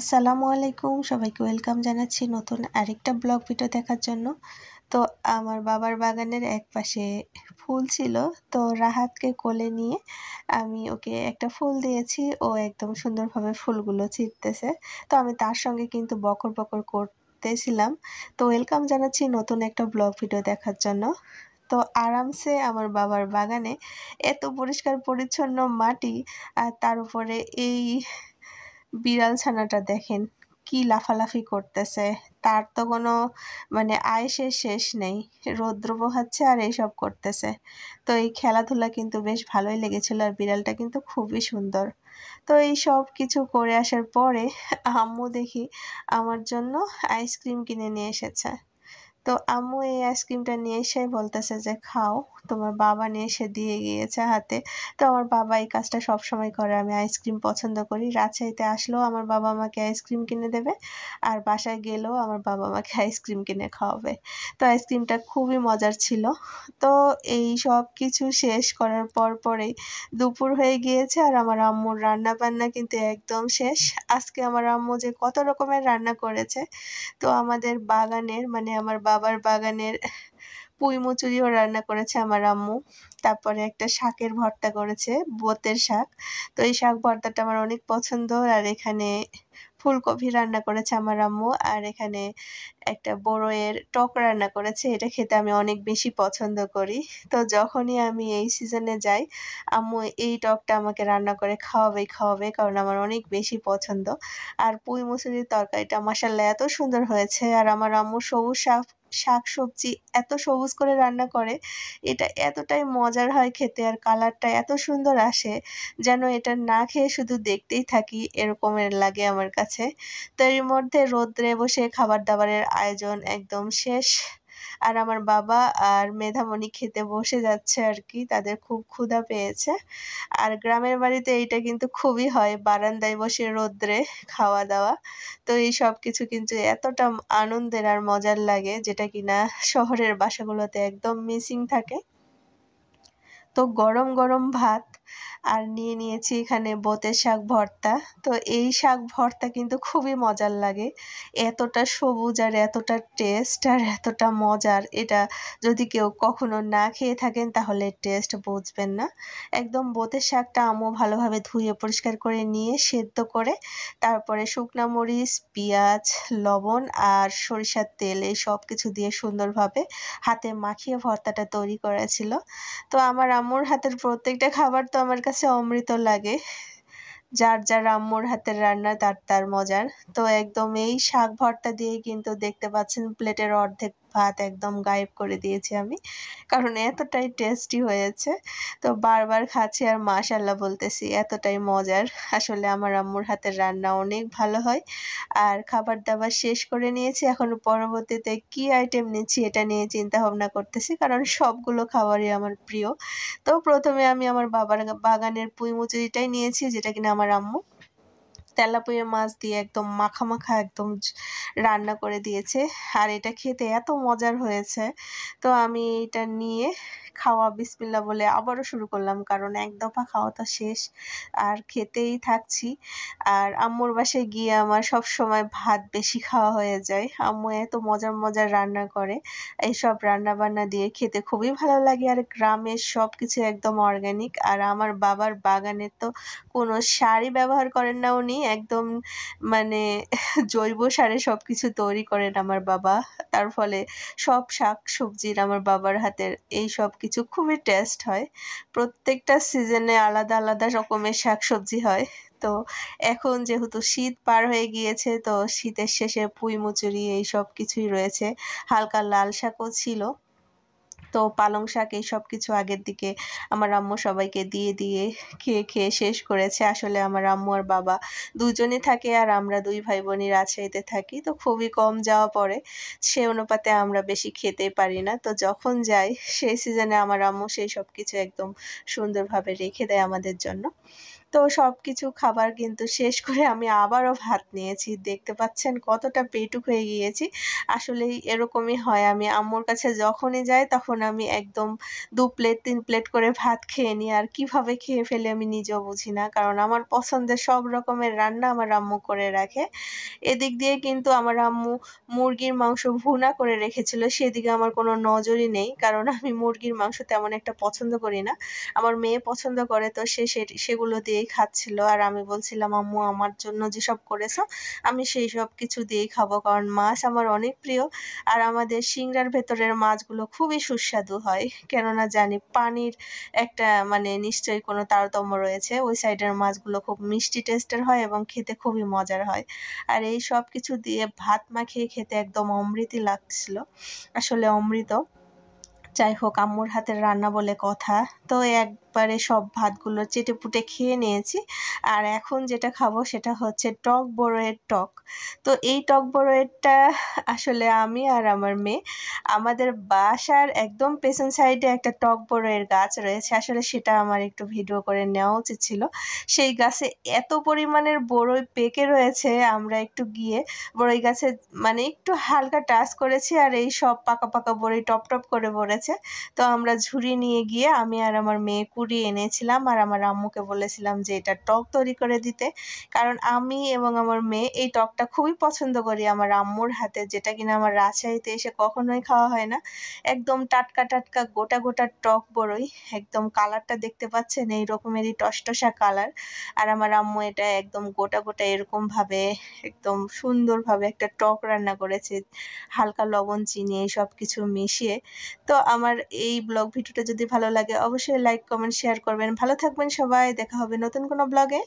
আসসালামু আলাইকুম সবাইকে ওয়েলকাম জানাচ্ছি নতুন আরেকটা ব্লগ ভিডিও দেখার জন্য তো আমার বাবার বাগানের এক পাশে ফুল ছিল তো রাহাতকে কোলে নিয়ে আমি ওকে একটা ফুল দিয়েছি ও একদম সুন্দরভাবে ফুলগুলো ছিটতেছে তো আমি তার সঙ্গে কিন্তু বকর বকর করতেছিলাম তো ওয়েলকাম জানাচ্ছি নতুন একটা ব্লগ ভিডিও দেখার জন্য তো আরামসে আমার বাবার বাগানে এত পরিষ্কার পরিচ্ছন্ন মাটি আর তার উপরে এই বিড়াল ছানাটা দেখেন কি লাফালাফি করতেছে তার তো কোনো মানে আয়েসের শেষ নেই রৌদ্র বহাচ্ছে আর এইসব করতেছে তো এই খেলাধুলা কিন্তু বেশ ভালোই লেগেছিল আর বিড়ালটা কিন্তু খুবই সুন্দর তো এই সব কিছু করে আসার পরে আম্মু দেখি আমার জন্য আইসক্রিম কিনে নিয়ে এসেছে তো আম্মু এই আইসক্রিমটা নিয়ে এসে বলতেছে যে খাও তোমার বাবা নিয়ে এসে দিয়ে গিয়েছে হাতে তো আমার বাবা এই কাজটা সব সময় করে আমি আইসক্রিম পছন্দ করি রাজশাহীতে আসলেও আমার বাবা আমাকে আইসক্রিম কিনে দেবে আর বাসায় গেলেও আমার বাবা আমাকে আইসক্রিম কিনে খাওয়াবে তো আইসক্রিমটা খুবই মজার ছিল তো এই সব কিছু শেষ করার পর পরেই দুপুর হয়ে গিয়েছে আর আমার আম্মুর রান্না বান্না কিন্তু একদম শেষ আজকে আমার আম্মু যে কত রকমের রান্না করেছে তো আমাদের বাগানের মানে আমার বাবা বাবার বাগানের পুঁই মুচুরিও রান্না করেছে আমার আম্মু তারপরে একটা শাকের ভর্তা করেছে বোতের শাক তো এই শাক ভর্তাটা আমার অনেক পছন্দ আর এখানে ফুলকপি রান্না করেছে আমার আম্মু আর এখানে একটা বড়োয়ের টক রান্না করেছে এটা খেতে আমি অনেক বেশি পছন্দ করি তো যখনই আমি এই সিজনে যাই আম্মু এই টকটা আমাকে রান্না করে খাওয়াবে খাওয়াবে কারণ আমার অনেক বেশি পছন্দ আর পুঁই মুসুরির তরকারিটা মশাল্লা এত সুন্দর হয়েছে আর আমার আম্মু সবুজ শাক শাক সবজি এত সবুজ করে রান্না করে এটা এতটাই মজার হয় খেতে আর কালারটা এত সুন্দর আসে যেন এটা না খেয়ে শুধু দেখতেই থাকি এরকমের লাগে আমার কাছে তো এর মধ্যে রোদ্রে বসে খাবার দাবারের আয়োজন একদম শেষ আর আমার বাবা আর মেধামণি খেতে বসে যাচ্ছে আর কি তাদের খুব ক্ষুধা পেয়েছে আর গ্রামের বাড়িতে এইটা কিন্তু খুবই হয় বারান্দায় বসে রোদ্রে খাওয়া দাওয়া তো এই সব কিছু কিন্তু এতটা আনন্দের আর মজার লাগে যেটা কিনা শহরের বাসাগুলোতে একদম মিসিং থাকে তো গরম গরম ভাত আর নিয়ে নিয়েছি এখানে বোতের শাক ভর্তা তো এই শাক ভর্তা কিন্তু খুবই মজার লাগে এতটা সবুজ আর এতটা টেস্ট আর এতটা মজার এটা যদি কেউ কখনো না খেয়ে থাকেন তাহলে টেস্ট বুঝবেন না একদম বোতের শাকটা আমও ভালোভাবে ধুয়ে পরিষ্কার করে নিয়ে সেদ্ধ করে তারপরে শুকনা মরিচ পেঁয়াজ লবণ আর সরিষার তেল এই সব কিছু দিয়ে সুন্দরভাবে হাতে মাখিয়ে ভর্তাটা তৈরি করা ছিল তো আমার আম্মুর হাতের প্রত্যেকটা খাবার তো আমার কাছে অমৃত লাগে যার যার আম্মুর হাতের রান্না তার তার মজার তো একদম এই শাক ভর্তা দিয়ে কিন্তু দেখতে পাচ্ছেন প্লেটের অর্ধেক ভাত একদম গায়েব করে দিয়েছি আমি কারণ এতটাই টেস্টি হয়েছে তো বারবার খাচ্ছি আর মাশাল্লাহ বলতেছি এতটাই মজার আসলে আমার আম্মুর হাতের রান্না অনেক ভালো হয় আর খাবার দাবার শেষ করে নিয়েছি এখন পরবর্তীতে কি আইটেম নিচ্ছি এটা নিয়ে চিন্তা ভাবনা করতেছি কারণ সবগুলো খাবারই আমার প্রিয় তো প্রথমে আমি আমার বাবার বাগানের পুঁই মুচুরিটাই নিয়েছি যেটা কিনা আমার আম্মু তেলাপুয়ে মাছ দিয়ে একদম মাখা মাখা একদম রান্না করে দিয়েছে আর এটা খেতে এত মজার হয়েছে তো আমি এটা নিয়ে খাওয়া বিসমিল্লা বলে আবারও শুরু করলাম কারণ এক দফা খাওয়া তো শেষ আর খেতেই থাকছি আর আম্মুর বাসায় গিয়ে আমার সব সময় ভাত বেশি খাওয়া হয়ে যায় আম্মু এত মজার মজার রান্না করে এইসব রান্না বান্না দিয়ে খেতে খুবই ভালো লাগে আর গ্রামের সব কিছু একদম অর্গ্যানিক আর আমার বাবার বাগানের তো কোনো সারই ব্যবহার করেন না উনি একদম মানে জৈব সারে সব কিছু তৈরি করেন আমার বাবা তার ফলে সব শাক সবজির আমার বাবার হাতের এই সব কিছু খুবই টেস্ট হয় প্রত্যেকটা সিজনে আলাদা আলাদা রকমের শাক সবজি হয় তো এখন যেহেতু শীত পার হয়ে গিয়েছে তো শীতের শেষে পুঁই মুচুরি এই সব কিছুই রয়েছে হালকা লাল শাকও ছিল তো পালং শাক এই সব কিছু আগের দিকে আমার আম্মু সবাইকে দিয়ে দিয়ে খেয়ে খেয়ে শেষ করেছে আসলে আমার আম্মু আর বাবা দুজনে থাকে আর আমরা দুই ভাই বোনই রাজশাহীতে থাকি তো খুবই কম যাওয়া পড়ে সে অনুপাতে আমরা বেশি খেতে পারি না তো যখন যাই সেই সিজনে আমার আম্মু সেই সব কিছু একদম সুন্দরভাবে রেখে দেয় আমাদের জন্য তো সব কিছু খাবার কিন্তু শেষ করে আমি আবারও ভাত নিয়েছি দেখতে পাচ্ছেন কতটা পেটুক হয়ে গিয়েছি আসলে এরকমই হয় আমি আম্মুর কাছে যখনই যাই তখন আমি একদম দু প্লেট তিন প্লেট করে ভাত খেয়ে নিই আর কিভাবে খেয়ে ফেলে আমি নিজেও বুঝি না কারণ আমার পছন্দের সব রকমের রান্না আমার আম্মু করে রাখে এদিক দিয়ে কিন্তু আমার আম্মু মুরগির মাংস ভুনা করে রেখেছিল সেদিকে আমার কোনো নজরই নেই কারণ আমি মুরগির মাংস তেমন একটা পছন্দ করি না আমার মেয়ে পছন্দ করে তো সে সেগুলো দিয়ে দিয়েই খাচ্ছিল আর আমি বলছিলাম আম্মু আমার জন্য যেসব করেছো আমি সেই সব কিছু দিয়েই খাবো কারণ মাছ আমার অনেক প্রিয় আর আমাদের সিংড়ার ভেতরের মাছগুলো খুবই সুস্বাদু হয় কেননা জানি পানির একটা মানে নিশ্চয়ই কোনো তারতম্য রয়েছে ওই সাইডের মাছগুলো খুব মিষ্টি টেস্টের হয় এবং খেতে খুবই মজার হয় আর এই সব কিছু দিয়ে ভাত মাখিয়ে খেতে একদম অমৃতই লাগছিল আসলে অমৃত যাই হোক আম্মুর হাতের রান্না বলে কথা তো এক একবারে সব ভাতগুলো চেটে পুটে খেয়ে নিয়েছি আর এখন যেটা খাবো সেটা হচ্ছে টক বড়োয়ের টক তো এই টক বড়োয়েরটা আসলে আমি আর আমার মেয়ে আমাদের বাসার একদম পেছন সাইডে একটা টক বড়োয়ের গাছ রয়েছে আসলে সেটা আমার একটু ভিডিও করে নেওয়া উচিত ছিল সেই গাছে এত পরিমাণের বড়ই পেকে রয়েছে আমরা একটু গিয়ে বড়ই গাছে মানে একটু হালকা টাচ করেছি আর এই সব পাকা পাকা বড়ই টপ টপ করে পড়েছে তো আমরা ঝুড়ি নিয়ে গিয়ে আমি আর আমার মেয়ে কুড়িয়ে এনেছিলাম আর আমার আম্মুকে বলেছিলাম যে এটা টক তৈরি করে দিতে কারণ আমি এবং আমার মেয়ে এই টকটা খুবই পছন্দ করি আমার আম্মুর হাতে যেটা কিনা আমার রাজশাহীতে এসে কখনোই খাওয়া হয় না একদম টাটকা টাটকা গোটা গোটা টক বড়ই একদম কালারটা দেখতে পাচ্ছেন এই রকমেরই টসটসা কালার আর আমার আম্মু এটা একদম গোটা গোটা এরকমভাবে একদম সুন্দরভাবে একটা টক রান্না করেছে হালকা লবণ চিনি এই সব কিছু মিশিয়ে তো আমার এই ব্লগ ভিডিওটা যদি ভালো লাগে অবশ্যই লাইক কমেন্ট শেয়ার করবেন ভালো থাকবেন সবাই দেখা হবে নতুন কোনো ব্লগে